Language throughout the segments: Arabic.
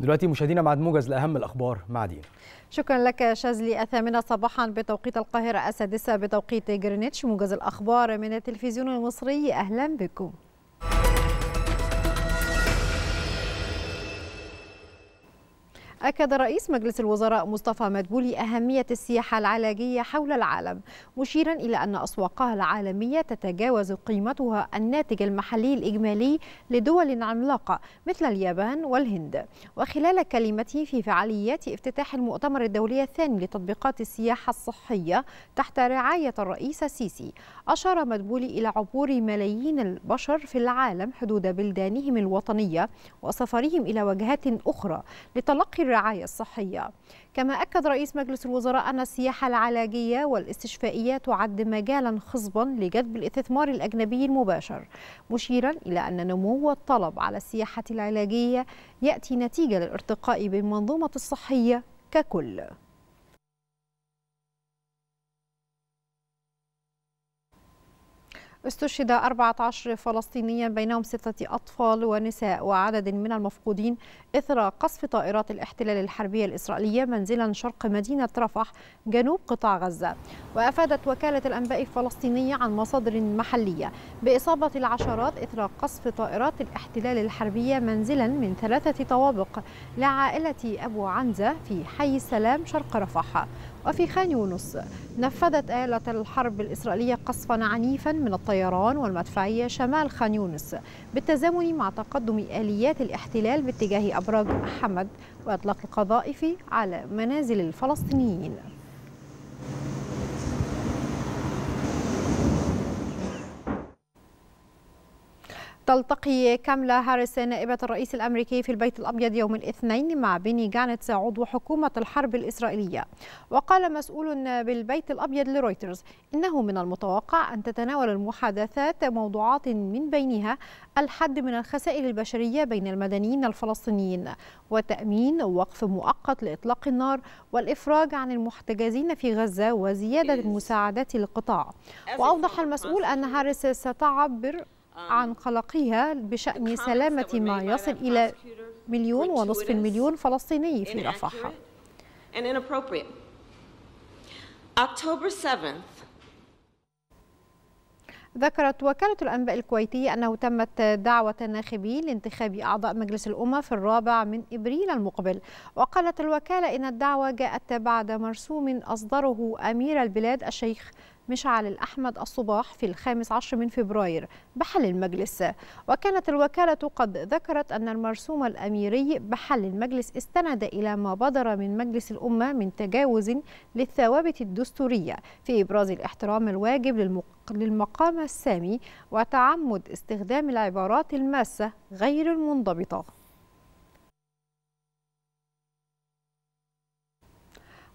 دلوقتي مشاهدينا بعد موجز لاهم الاخبار مع دين شكرا لك شاذلي الثامنه صباحا بتوقيت القاهره السادسه بتوقيت جرينتش موجز الاخبار من التلفزيون المصري اهلا بكم أكد رئيس مجلس الوزراء مصطفى مدبولي أهمية السياحة العلاجية حول العالم مشيرا إلى أن أسواقها العالمية تتجاوز قيمتها الناتج المحلي الإجمالي لدول عملاقة مثل اليابان والهند وخلال كلمته في فعاليات افتتاح المؤتمر الدولي الثاني لتطبيقات السياحة الصحية تحت رعاية الرئيس السيسي أشار مدبولي إلى عبور ملايين البشر في العالم حدود بلدانهم الوطنية وسفرهم إلى وجهات أخرى لتلقي الرعاية الصحية كما أكد رئيس مجلس الوزراء أن السياحة العلاجية والاستشفائية تعد مجالا خصبا لجذب الاستثمار الأجنبي المباشر مشيرا إلى أن نمو الطلب على السياحة العلاجية يأتي نتيجة للارتقاء بالمنظومة الصحية ككل استشهد 14 فلسطينيا بينهم ستة أطفال ونساء وعدد من المفقودين إثر قصف طائرات الاحتلال الحربية الإسرائيلية منزلا شرق مدينة رفح جنوب قطاع غزة وأفادت وكالة الأنباء الفلسطينية عن مصادر محلية بإصابة العشرات إثر قصف طائرات الاحتلال الحربية منزلا من ثلاثة طوابق لعائلة أبو عنزة في حي السلام شرق رفح وفي خان يونس نفذت آلة الحرب الإسرائيلية قصفا عنيفا من الطيران والمدفعية شمال خان يونس بالتزامن مع تقدم آليات الاحتلال باتجاه أبراج حمد وإطلاق القذائف على منازل الفلسطينيين تلتقي كاملا هاريس نائبة الرئيس الأمريكي في البيت الأبيض يوم الاثنين مع بيني جانتس عضو حكومة الحرب الإسرائيلية وقال مسؤول بالبيت الأبيض لرويترز إنه من المتوقع أن تتناول المحادثات موضوعات من بينها الحد من الخسائر البشرية بين المدنيين الفلسطينيين وتأمين وقف مؤقت لإطلاق النار والإفراج عن المحتجزين في غزة وزيادة المساعدات للقطاع وأوضح المسؤول أن هاريس ستعبر آه. عن قلقها بشأن سلامة ما يصل إلى مليون ونصف المليون فلسطيني في رفح ذكرت وكالة الأنباء الكويتية أنه تمت دعوة الناخبين لانتخاب أعضاء مجلس الأمة في الرابع من إبريل المقبل وقالت الوكالة إن الدعوة جاءت بعد مرسوم أصدره أمير البلاد الشيخ مشعل الأحمد الصباح في الخامس عشر من فبراير بحل المجلس وكانت الوكالة قد ذكرت أن المرسوم الأميري بحل المجلس استند إلى ما بدر من مجلس الأمة من تجاوز للثوابت الدستورية في إبراز الاحترام الواجب للمقام السامي وتعمد استخدام العبارات الماسة غير المنضبطة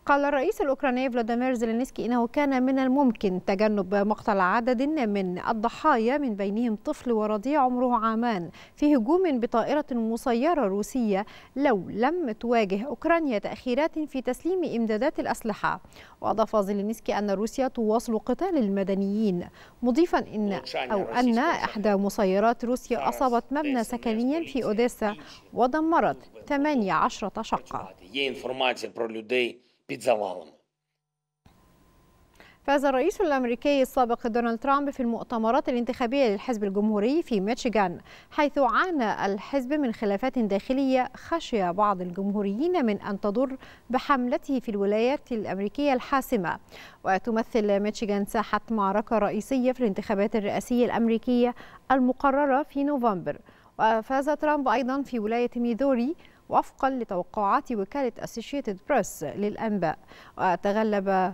قال الرئيس الأوكراني فلاديمير زيلينسكي إنه كان من الممكن تجنب مقتل عدد من الضحايا من بينهم طفل ورضيع عمره عامان في هجوم بطائرة مسيرة روسية لو لم تواجه أوكرانيا تأخيرات في تسليم إمدادات الأسلحة وأضاف زيلينسكي أن روسيا تواصل قتال المدنيين مضيفا إن أو أن إحدى مسيرات روسيا أصابت مبنى سكنيا في أوديسا ودمرت 18 شقة. بيتزا завалом. فاز الرئيس الأمريكي السابق دونالد ترامب في المؤتمرات الانتخابية للحزب الجمهوري في ميشيغان حيث عانى الحزب من خلافات داخلية خشي بعض الجمهوريين من أن تضر بحملته في الولايات الأمريكية الحاسمة وتمثل ميشيغان ساحة معركة رئيسية في الانتخابات الرئاسية الأمريكية المقررة في نوفمبر وفاز ترامب أيضا في ولاية ميدوري وفقا لتوقعات وكالة أسوشيتد بريس للأنباء وتغلب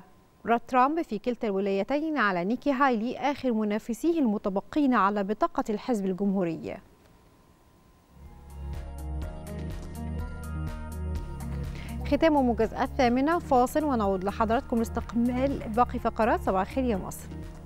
ترامب في كلتا الولايتين على نيكي هايلي آخر منافسيه المتبقين على بطاقة الحزب الجمهوري ختام موجز الثامنة فاصل ونعود لحضراتكم لاستكمال باقي فقرات صباح الخير يا مصر